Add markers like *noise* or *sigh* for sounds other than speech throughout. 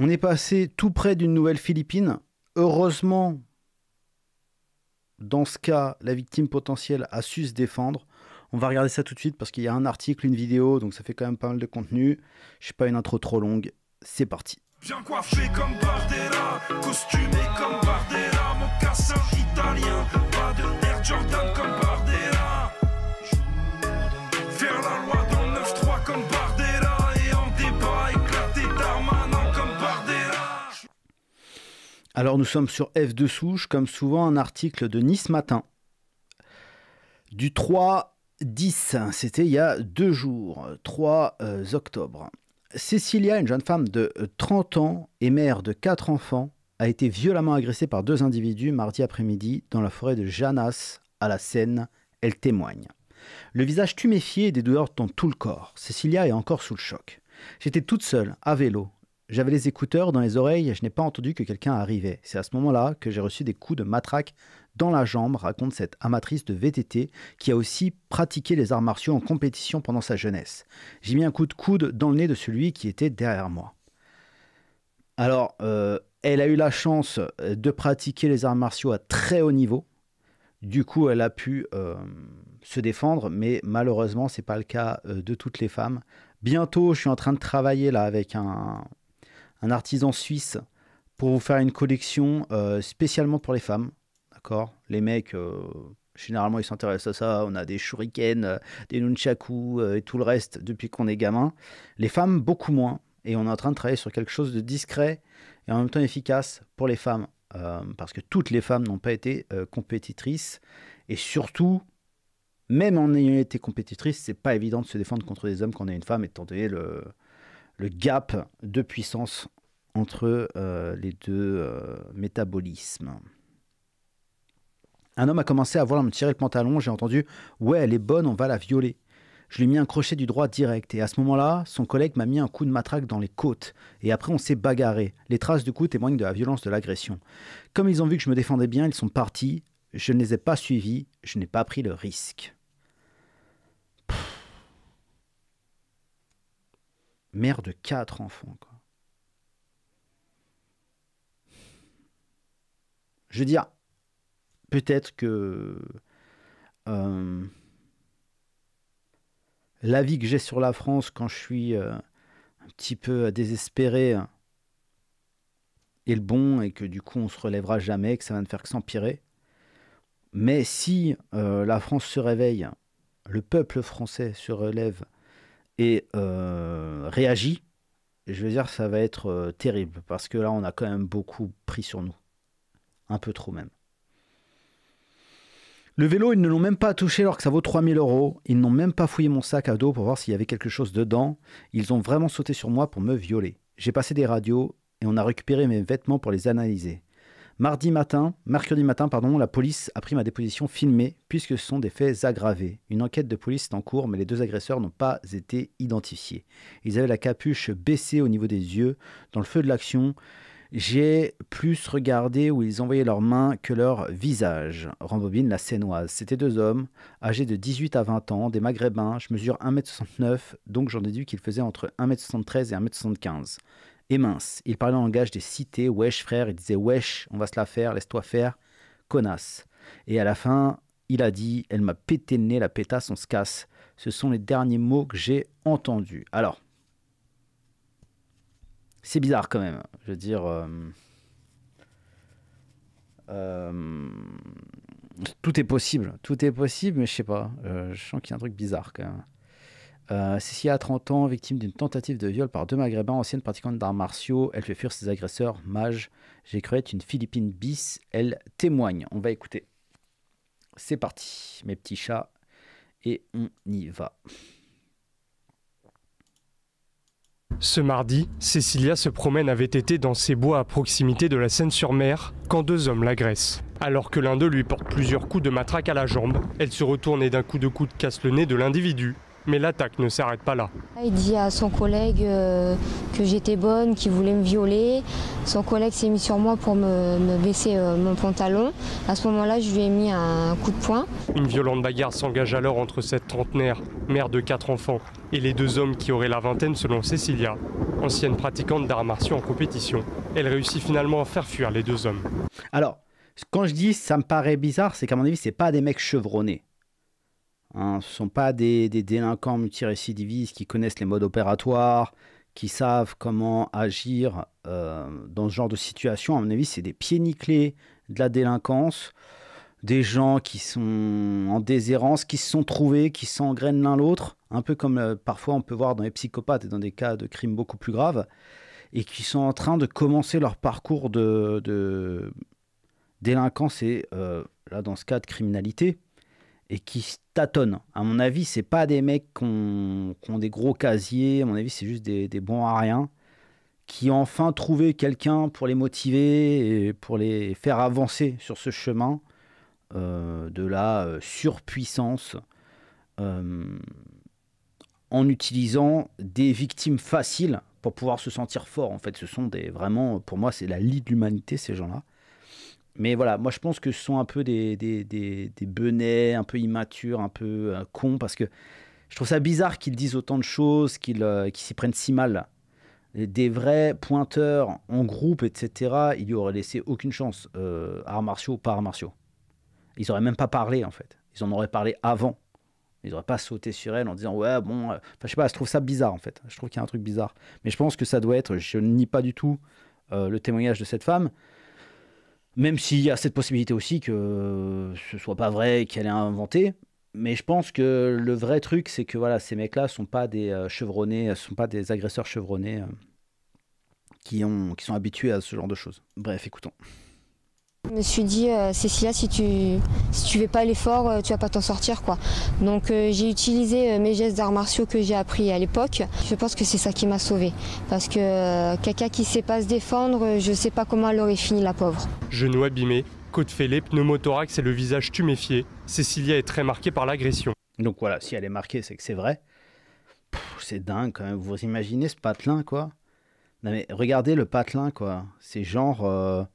On est passé tout près d'une nouvelle Philippine. Heureusement, dans ce cas, la victime potentielle a su se défendre. On va regarder ça tout de suite parce qu'il y a un article, une vidéo, donc ça fait quand même pas mal de contenu. Je sais pas une intro trop longue. C'est parti. Bien coiffé comme Bardella, costumé comme Bardella, italien, pas de Air Jordan comme Bardella. Alors nous sommes sur F 2 souche, comme souvent un article de Nice Matin du 3-10, c'était il y a deux jours, 3 euh, octobre. Cécilia, une jeune femme de 30 euh, ans et mère de quatre enfants, a été violemment agressée par deux individus mardi après-midi dans la forêt de Janas, à la Seine. Elle témoigne. Le visage tuméfié et des douleurs dans tout le corps. Cécilia est encore sous le choc. J'étais toute seule, à vélo, j'avais les écouteurs dans les oreilles et je n'ai pas entendu que quelqu'un arrivait. C'est à ce moment-là que j'ai reçu des coups de matraque dans la jambe, raconte cette amatrice de VTT qui a aussi pratiqué les arts martiaux en compétition pendant sa jeunesse. J'ai mis un coup de coude dans le nez de celui qui était derrière moi. Alors, euh, elle a eu la chance euh, de pratiquer les arts martiaux à très haut niveau. Du coup, elle a pu euh, se défendre, mais malheureusement, c'est pas le cas de toutes les femmes. Bientôt, je suis en train de travailler là avec un, un artisan suisse pour vous faire une collection euh, spécialement pour les femmes. D'accord Les mecs, euh, généralement, ils s'intéressent à ça. On a des shurikens, euh, des nunchaku et tout le reste depuis qu'on est gamin. Les femmes, beaucoup moins. Et on est en train de travailler sur quelque chose de discret et en même temps efficace pour les femmes. parce que toutes les femmes n'ont pas été compétitrices. Et surtout, même en ayant été compétitrices, c'est pas évident de se défendre contre des hommes quand on est une femme, étant donné le, le gap de puissance entre euh, les deux euh, métabolismes. Un homme a commencé à vouloir me tirer le pantalon, j'ai entendu Ouais, elle est bonne, on va la violer. Je lui ai mis un crochet du droit direct, et à ce moment-là, son collègue m'a mis un coup de matraque dans les côtes, et après on s'est bagarré. Les traces du coup témoignent de la violence de l'agression. Comme ils ont vu que je me défendais bien, ils sont partis, je ne les ai pas suivis, je n'ai pas pris le risque. mère de quatre enfants. Je veux dire, peut-être que euh, l'avis que j'ai sur la France quand je suis euh, un petit peu euh, désespéré est le bon et que du coup on se relèvera jamais, que ça va ne faire que s'empirer. Mais si la France se réveille, le peuple français se relève et euh, réagit, je veux dire, ça va être euh, terrible. Parce que là, on a quand même beaucoup pris sur nous. Un peu trop même. Le vélo, ils ne l'ont même pas touché alors que ça vaut 3000 euros. Ils n'ont même pas fouillé mon sac à dos pour voir s'il y avait quelque chose dedans. Ils ont vraiment sauté sur moi pour me violer. J'ai passé des radios et on a récupéré mes vêtements pour les analyser. Mardi matin, mercredi matin, pardon, la police a pris ma déposition filmée puisque ce sont des faits aggravés. Une enquête de police est en cours, mais les deux agresseurs n'ont pas été identifiés. Ils avaient la capuche baissée au niveau des yeux. Dans le feu de l'action, j'ai plus regardé où ils envoyaient leurs mains que leur visage. Rambobine la Sénoise. C'était deux hommes, âgés de 18 à 20 ans, des maghrébins. Je mesure 1m69, donc j'en ai déduis qu'ils faisaient entre 1m73 et 1m75 et mince. Il parlait en langage des cités, wesh frère, il disait wesh, on va se la faire, laisse-toi faire, connasse. Et à la fin, il a dit, elle m'a pété le nez, la pétasse, on se casse. Ce sont les derniers mots que j'ai entendus. Alors, c'est bizarre quand même. Je veux dire, euh, euh, tout est possible, tout est possible, mais je sais pas. Euh, je sens qu'il y a un truc bizarre quand même. Cécilia a 30 ans, victime d'une tentative de viol par deux maghrébins, ancienne pratiquante d'arts martiaux. Elle fait fuir ses agresseurs, mage. J'ai cru être une Philippine bis. Elle témoigne. On va écouter. C'est parti, mes petits chats. Et on y va. Ce mardi, Cécilia se promène à été dans ses bois à proximité de la Seine-sur-Mer quand deux hommes l'agressent. Alors que l'un d'eux lui porte plusieurs coups de matraque à la jambe, elle se retourne et d'un coup de coude casse le nez de l'individu mais l'attaque ne s'arrête pas là. Il dit à son collègue euh, que j'étais bonne, qu'il voulait me violer. Son collègue s'est mis sur moi pour me, baisser euh, mon pantalon. À ce moment-là, je lui ai mis un coup de poing. Une violente bagarre s'engage alors entre cette trentenaire, mère de quatre enfants, et les deux hommes qui auraient la vingtaine selon Cécilia, ancienne pratiquante d'arts martiaux en compétition. Elle réussit finalement à faire fuir les deux hommes. Alors, quand je dis ça me paraît bizarre, c'est qu'à mon avis, c'est pas des mecs chevronnés. Hein, ce ne sont pas des, des délinquants multirécidivistes qui connaissent les modes opératoires, qui savent comment agir euh, dans ce genre de situation. À mon avis, c'est des pieds nickelés de la délinquance, des gens qui sont en déshérence, qui se sont trouvés, qui s'engrènent l'un l'autre, un peu comme euh, parfois on peut voir dans les psychopathes et dans des cas de crimes beaucoup plus graves, et qui sont en train de commencer leur parcours de, délinquance et, euh, là, dans ce cas, de criminalité et qui tâtonnent. À mon avis, c'est pas des mecs qui ont, des gros casiers. À mon avis, c'est juste des, bons à rien qui ont enfin trouvé quelqu'un pour les motiver et pour les faire avancer sur ce chemin euh, de la euh, surpuissance euh, en utilisant des victimes faciles pour pouvoir se sentir fort. En fait, ce sont des vraiment, pour moi, c'est la lie de l'humanité ces gens-là mais voilà, moi je pense que ce sont un peu des, des, des, des benets, un peu immatures, un peu euh, cons, parce que je trouve ça bizarre qu'ils disent autant de choses, qu'ils euh, s'y prennent si mal. Des vrais pointeurs en groupe, etc., ils lui auraient laissé aucune chance, euh, arts martiaux, pas arts martiaux. Ils n'auraient même pas parlé en fait. Ils en auraient parlé avant. Ils n'auraient pas sauté sur elle en disant ouais bon, euh, enfin je sais pas, je trouve ça bizarre en fait. Je trouve qu'il y a un truc bizarre. Mais je pense que ça doit être, je nie pas du tout le témoignage de cette femme, même s'il y a cette possibilité aussi que ce soit pas vrai, qu'elle est inventée. Mais je pense que le vrai truc, c'est que voilà, ces mecs-là sont pas des euh, chevronnés, euh, sont pas des agresseurs chevronnés euh, qui, ont, qui sont habitués à ce genre de choses. Bref, écoutons. Je me suis dit, euh, Cécilia, si tu si tu fais pas l'effort, euh, tu vas pas t'en sortir. quoi. Donc euh, j'ai utilisé mes gestes d'arts martiaux que j'ai appris à l'époque. Je pense que c'est ça qui m'a sauvée. Parce que quelqu'un qui sait pas se défendre, je sais pas comment elle aurait fini, la pauvre. Genou abîmé, côte fêlée, pneumothorax et le visage tuméfié, Cécilia est très marquée par l'agression. Donc voilà, si elle est marquée, c'est que c'est vrai. C'est dingue quand même. Vous imaginez ce patelin, quoi non mais regardez le patelin, quoi. C'est genre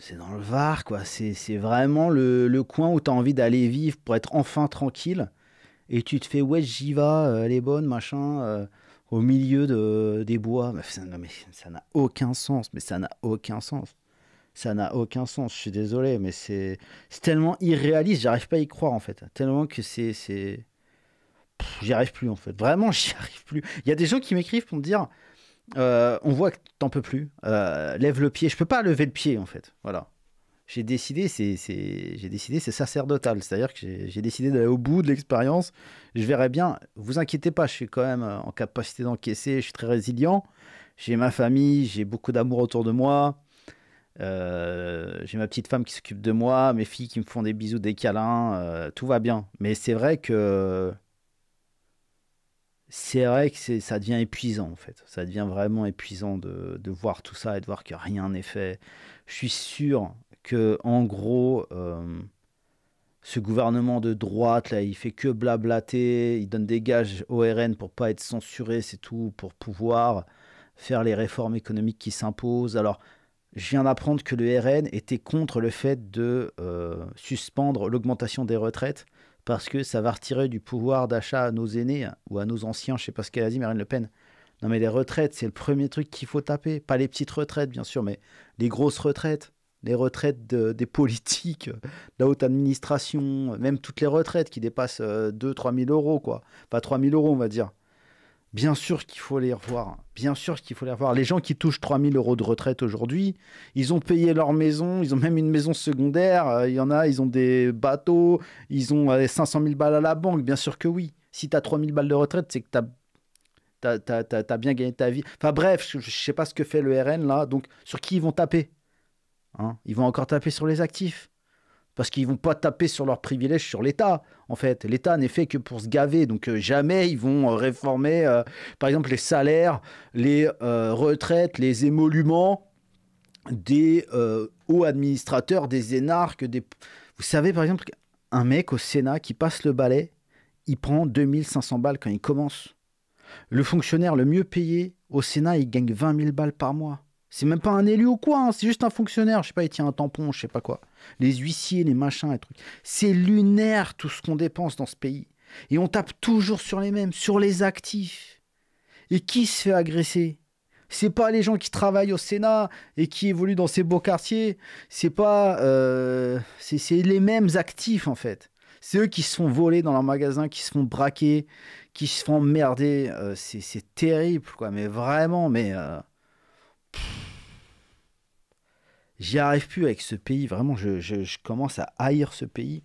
c'est dans le Var, quoi. C'est vraiment le, coin où tu as envie d'aller vivre pour être enfin tranquille. Et tu te fais, ouais, j'y vais, euh, les bonnes bonne, euh, au milieu de, des bois. Mais ça, mais n'a aucun sens, mais ça n'a aucun sens. Ça n'a aucun sens, je suis désolé, mais c'est tellement irréaliste, j'arrive pas à y croire en fait. Tellement que c'est. J'y arrive plus en fait. Vraiment, *laughs* j'y arrive plus. Il y a des gens qui m'écrivent pour me dire euh, on voit que t'en peux plus. Euh, lève le pied. Je peux pas lever le pied en fait. Voilà. J'ai décidé, c'est, j'ai décidé, c'est sacerdotal. C'est-à-dire que j'ai, décidé d'aller au bout de l'expérience. Je verrai bien. Vous inquiétez pas, je suis quand même euh, en capacité d'encaisser. Je suis très résilient. J'ai ma famille, j'ai beaucoup d'amour autour de moi. j'ai ma petite femme qui s'occupe de moi, mes filles qui me font des bisous, des câlins. tout va bien. Mais c'est vrai que c'est vrai que ça devient épuisant en fait. Ça devient vraiment épuisant de, voir tout ça et de voir que rien n'est fait. Je suis sûr que en gros, euh, ce gouvernement de droite là, il fait que blablater, il donne des gages au RN pour pas être censuré, c'est tout, pour pouvoir faire les réformes économiques qui s'imposent. Alors, je viens d'apprendre que le RN était contre le fait de euh, suspendre l'augmentation des retraites parce que ça va retirer du pouvoir d'achat à nos aînés ou à nos anciens, je sais pas ce qu'elle a dit Marine Le Pen. Non mais les retraites, c'est le premier truc qu'il faut taper, pas les petites retraites bien sûr, mais les grosses retraites, les retraites des politiques, de la haute administration, même toutes les retraites qui dépassent 2-3 euh, 000 euros quoi, pas 3 000 euros on va dire. Bien sûr qu'il faut les revoir. Bien sûr qu'il faut les revoir. Les gens qui touchent 3000 euros de retraite aujourd'hui, ils ont payé leur maison, ils ont même une maison secondaire. Euh, il y en a, ils ont des bateaux, ils ont 500 euh, 000 balles à la banque. Bien sûr que oui. Si tu as 3000 balles de retraite, c'est que tu as t'as, as, bien gagné ta vie. Enfin bref, je, ne sais pas ce que fait le RN là, donc sur qui ils vont taper hein Ils vont encore taper sur les actifs parce qu'ils vont pas taper sur leurs privilèges sur l'État. En fait, l'État n'est fait que pour se gaver, donc euh, jamais ils vont euh, réformer, euh, par exemple, les salaires, les retraites, les émoluments des hauts administrateurs, des énarques, des... Vous savez, par exemple, un mec au Sénat qui passe le balai, il prend 2500 balles quand il commence. Le fonctionnaire le mieux payé au Sénat, il gagne 20 000 balles par mois. C'est même pas un élu ou quoi, hein, c'est juste un fonctionnaire, je sais pas, il tient un tampon, je sais pas quoi. Les huissiers, les machins, les trucs. C'est lunaire tout ce qu'on dépense dans ce pays. Et on tape toujours sur les mêmes, sur les actifs. Et qui se fait agresser C'est pas les gens qui travaillent au Sénat et qui évoluent dans ces beaux quartiers. C'est pas. Euh, c'est les mêmes actifs en fait. C'est eux qui se font voler dans leurs magasins, qui se font braquer, qui se font emmerder. Euh, c'est terrible, quoi. Mais vraiment, mais. Euh, J'y arrive plus avec ce pays, vraiment, je, commence à haïr ce pays.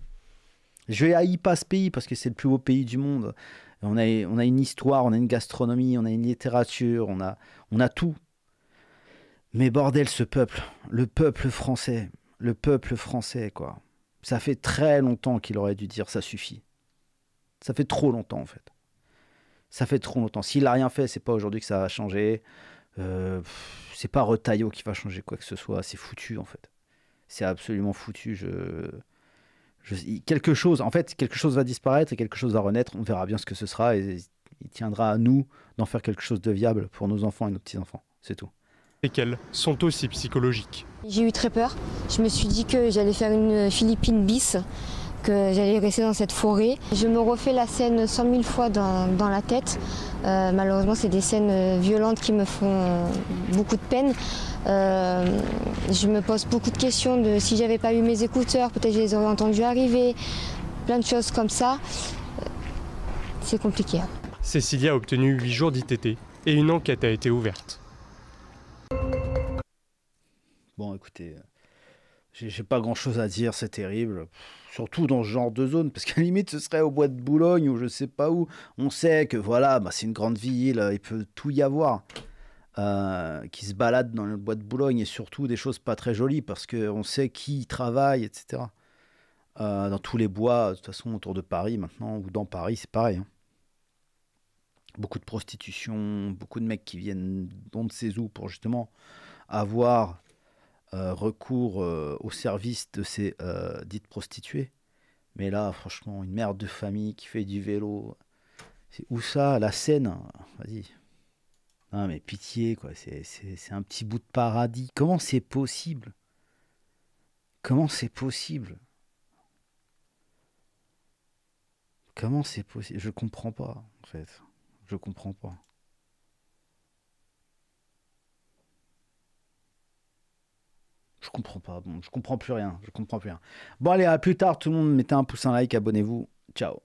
Je haïs pas ce pays parce que c'est le plus beau pays du monde. On a, on a une histoire, on a une gastronomie, on a une littérature, on a, on a tout. Mais bordel, ce peuple, le peuple français, le peuple français, quoi. Ça fait très longtemps qu'il aurait dû dire ça suffit. Ça fait trop longtemps, en fait. Ça fait trop longtemps. S'il n'a rien fait, c'est pas aujourd'hui que ça va changé euh, c'est pas Retaillot qui va changer quoi que ce soit. C'est foutu, en fait. C'est absolument foutu. Je... Quelque chose, en fait, quelque chose va disparaître et quelque chose va renaître. On verra bien ce que ce sera et il tiendra à nous d'en faire quelque chose de viable pour nos enfants et nos petits-enfants. C'est tout et sont aussi psychologiques. J'ai eu très peur. Je me suis dit que j'allais faire une Philippine bis que j'allais rester dans cette forêt. Je me refais la scène 100 000 fois dans, la tête. Euh, malheureusement, c'est des scènes violentes qui me font euh, beaucoup de peine. Euh, je me pose beaucoup de questions de si j'avais pas eu mes écouteurs, peut-être je les aurais entendus arriver, plein de choses comme ça. C'est compliqué. Hein. Cécilia a obtenu 8 jours d'ITT et une enquête a été ouverte. Bon, écoutez. J'ai pas grand chose à dire, c'est terrible. Surtout dans ce genre de zone, parce qu'à limite, ce serait au bois de Boulogne ou je sais pas où. On sait que voilà, bah, c'est une grande ville, euh, il peut tout y avoir. Euh, qui se baladent dans le bois de Boulogne et surtout des choses pas très jolies parce qu'on sait qui y travaille, etc. Euh, dans tous les bois, de toute façon, autour de Paris maintenant, ou dans Paris, c'est pareil. Hein. Beaucoup de prostitution, beaucoup de mecs qui viennent d'on ne sait où pour justement avoir euh, recours euh, au service de ces euh, dites prostituées. Mais là, franchement, une mère de famille qui fait du vélo. C'est où ça La Seine Vas-y. Non, mais pitié, quoi. C'est un petit bout de paradis. Comment c'est possible Comment c'est possible Comment c'est possible Je comprends pas, en fait. Je comprends pas. Je comprends pas. Bon, je comprends plus rien. Je comprends plus rien. Bon, allez, à plus tard, tout le monde. Mettez un pouce, un like, abonnez-vous. Ciao.